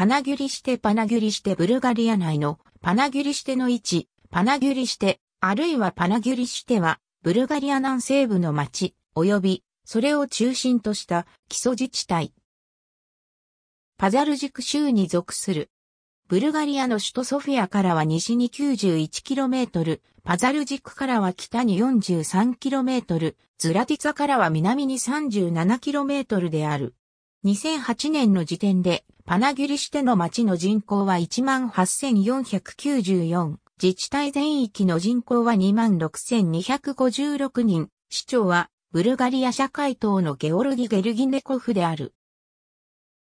パナギュリシテパナギュリシテブルガリア内のパナギュリシテの位置、パナギュリシテ、あるいはパナギュリシテは、ブルガリア南西部の町、及び、それを中心とした基礎自治体。パザルジク州に属する。ブルガリアの首都ソフィアからは西に 91km、パザルジクからは北に 43km、ズラティツァからは南に 37km である。2008年の時点で、パナギュリシテの町の人口は18,494、自治体全域の人口は26,256人、市長は、ブルガリア社会党のゲオルギ・ゲルギネコフである。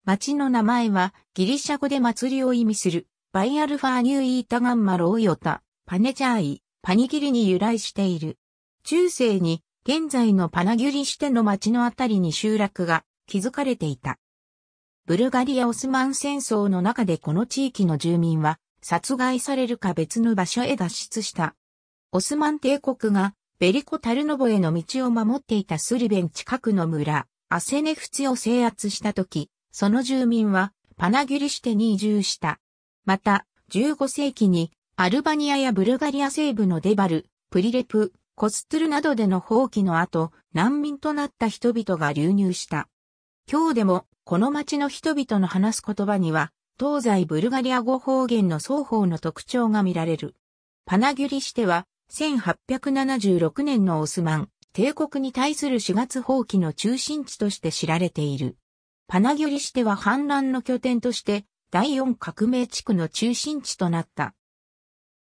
町の名前は、ギリシャ語で祭りを意味する、バイアルファーニューイータガンマローヨタ、パネジャーイ、パニギリに由来している。中世に、現在のパナギュリシテの町のあたりに集落が築かれていた。ブルガリア・オスマン戦争の中でこの地域の住民は殺害されるか別の場所へ脱出した。オスマン帝国がベリコ・タルノボへの道を守っていたスリベン近くの村、アセネフツを制圧した時、その住民はパナギリシテに移住した。また、15世紀にアルバニアやブルガリア西部のデバル、プリレプ、コストゥルなどでの放棄の後、難民となった人々が流入した。今日でも、この町の人々の話す言葉には、東西ブルガリア語方言の双方の特徴が見られる。パナギュリシテは、1876年のオスマン、帝国に対する4月放棄の中心地として知られている。パナギュリシテは反乱の拠点として、第四革命地区の中心地となった。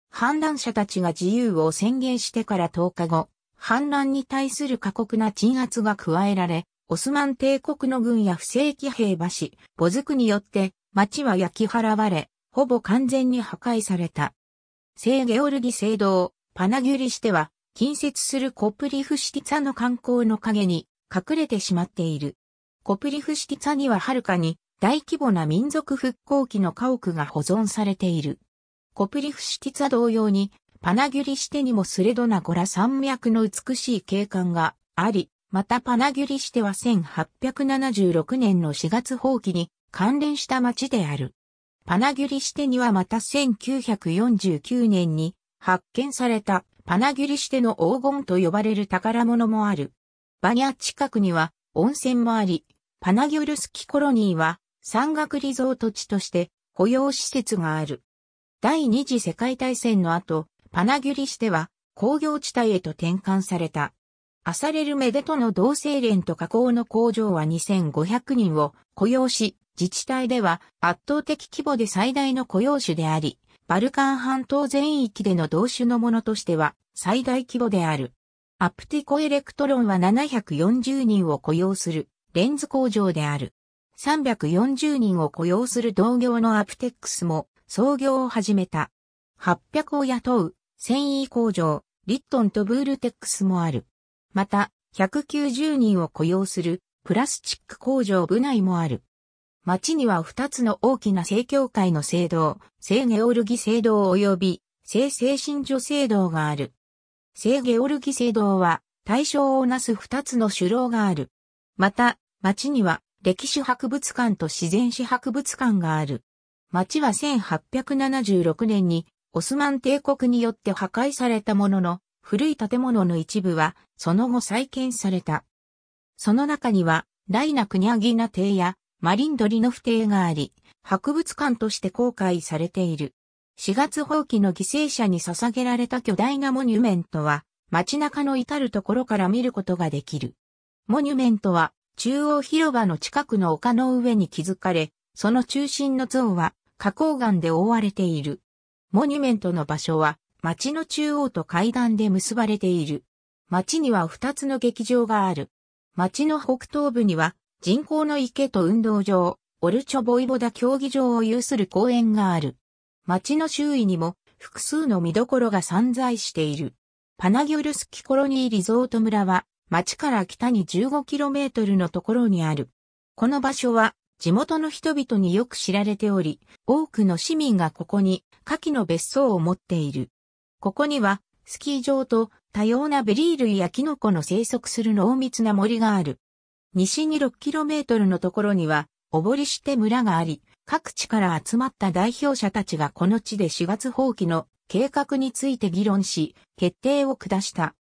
反乱者たちが自由を宣言してから10日後、反乱に対する過酷な鎮圧が加えられ、オスマン帝国の軍や不正規兵馬士、ボズクによって町は焼き払われ、ほぼ完全に破壊された。聖ゲオルギ聖堂、パナギュリシテは、近接するコプリフシティツァの観光の陰に隠れてしまっている。コプリフシティツァにははるかに大規模な民族復興期の家屋が保存されている。コプリフシティツァ同様に、パナギュリシテにもスレドナゴラ山脈の美しい景観があり、またパナギュリシテは1876年の4月放棄に関連した町である。パナギュリシテにはまた1949年に発見されたパナギュリシテの黄金と呼ばれる宝物もある。バニャ近くには温泉もあり、パナギュルスキコロニーは山岳リゾート地として保養施設がある。第二次世界大戦の後、パナギュリシテは工業地帯へと転換された。アサレルメデとの同性連と加工の工場は2500人を雇用し、自治体では圧倒的規模で最大の雇用種であり、バルカン半島全域での同種のものとしては最大規模である。アプティコエレクトロンは740人を雇用するレンズ工場である。340人を雇用する同業のアプテックスも創業を始めた。800を雇う繊維工場、リットンとブールテックスもある。また、190人を雇用するプラスチック工場部内もある。町には2つの大きな正教会の聖堂、聖ゲオルギ聖堂及び聖精神女聖堂がある。聖ゲオルギ聖堂は対象をなす2つの首楼がある。また、町には歴史博物館と自然史博物館がある。町は1876年にオスマン帝国によって破壊されたものの、古い建物の一部は、その後再建された。その中には、大な国クニャギナ邸や、マリンドリノフ邸があり、博物館として公開されている。4月放棄の犠牲者に捧げられた巨大なモニュメントは、街中の至るところから見ることができる。モニュメントは、中央広場の近くの丘の上に築かれ、その中心の像は、花崗岩で覆われている。モニュメントの場所は、町の中央と階段で結ばれている。町には2つの劇場がある。町の北東部には人工の池と運動場、オルチョボイボダ競技場を有する公園がある。町の周囲にも複数の見どころが散在している。パナギュルスキコロニーリゾート村は町から北に 15km のところにある。この場所は地元の人々によく知られており、多くの市民がここに夏季の別荘を持っている。ここには、スキー場と多様なベリー類やキノコの生息する濃密な森がある。西に 6km のところには、おぼりして村があり、各地から集まった代表者たちがこの地で4月放棄の計画について議論し、決定を下した。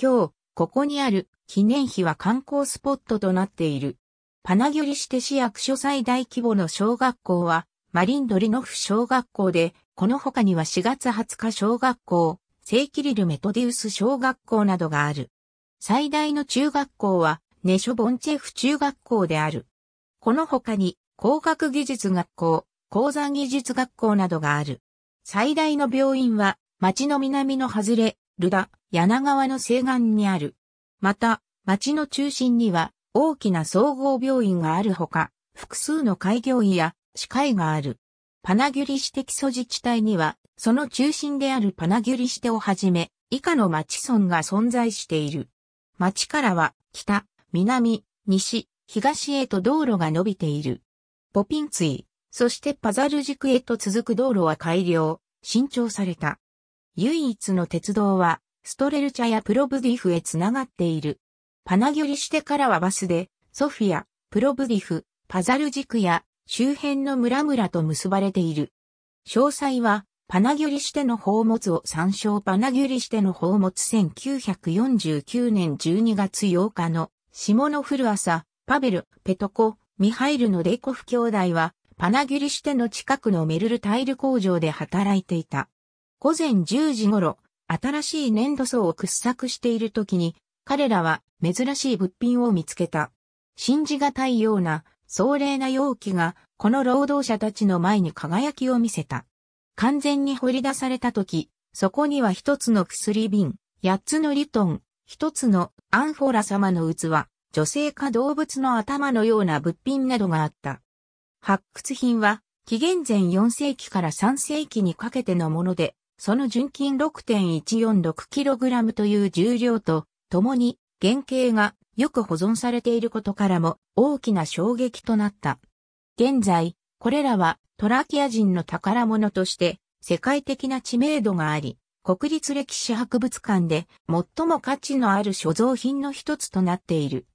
今日、ここにある記念碑は観光スポットとなっている。パナギョリシテ市役所最大規模の小学校は、マリンドリノフ小学校で、この他には4月20日小学校、聖キリルメトディウス小学校などがある。最大の中学校は、ネショボンチェフ中学校である。この他に、工学技術学校、鉱山技術学校などがある。最大の病院は、町の南の外れ、ルダ、柳川の西岸にある。また、町の中心には、大きな総合病院があるほか、複数の開業医や視会がある。パナギュリシテ素自治体には、その中心であるパナギュリシテをはじめ、以下の町村が存在している。町からは、北、南、西、東へと道路が伸びている。ポピンツイ、そしてパザル軸へと続く道路は改良、新調された。唯一の鉄道は、ストレルチャやプロブディフへつながっている。パナギュリシテからはバスで、ソフィア、プロブディフ、パザル軸や周辺の村々と結ばれている。詳細は、パナギュリシテの宝物を参照パナギュリシテの宝物1949年12月8日の下の古朝、パベル、ペトコ、ミハイルのレイコフ兄弟は、パナギュリシテの近くのメルルタイル工場で働いていた。午前10時頃、新しい粘土層を掘削している時に、彼らは珍しい物品を見つけた。信じがたいような壮麗な容器が、この労働者たちの前に輝きを見せた。完全に掘り出された時、そこには一つの薬瓶、八つのリトン、一つのアンフォラ様の器、女性か動物の頭のような物品などがあった。発掘品は、紀元前4世紀から3世紀にかけてのもので、その純金 6.146kg という重量と、共に原型がよく保存されていることからも大きな衝撃となった。現在、これらはトラキア人の宝物として世界的な知名度があり、国立歴史博物館で最も価値のある所蔵品の一つとなっている。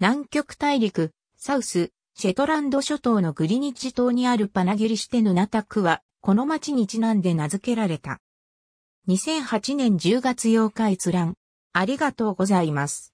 南極大陸、サウス、シェトランド諸島のグリニッジ島にあるパナギリシテヌナタクは、この町にちなんで名付けられた。2008年10月8日閲覧。ありがとうございます。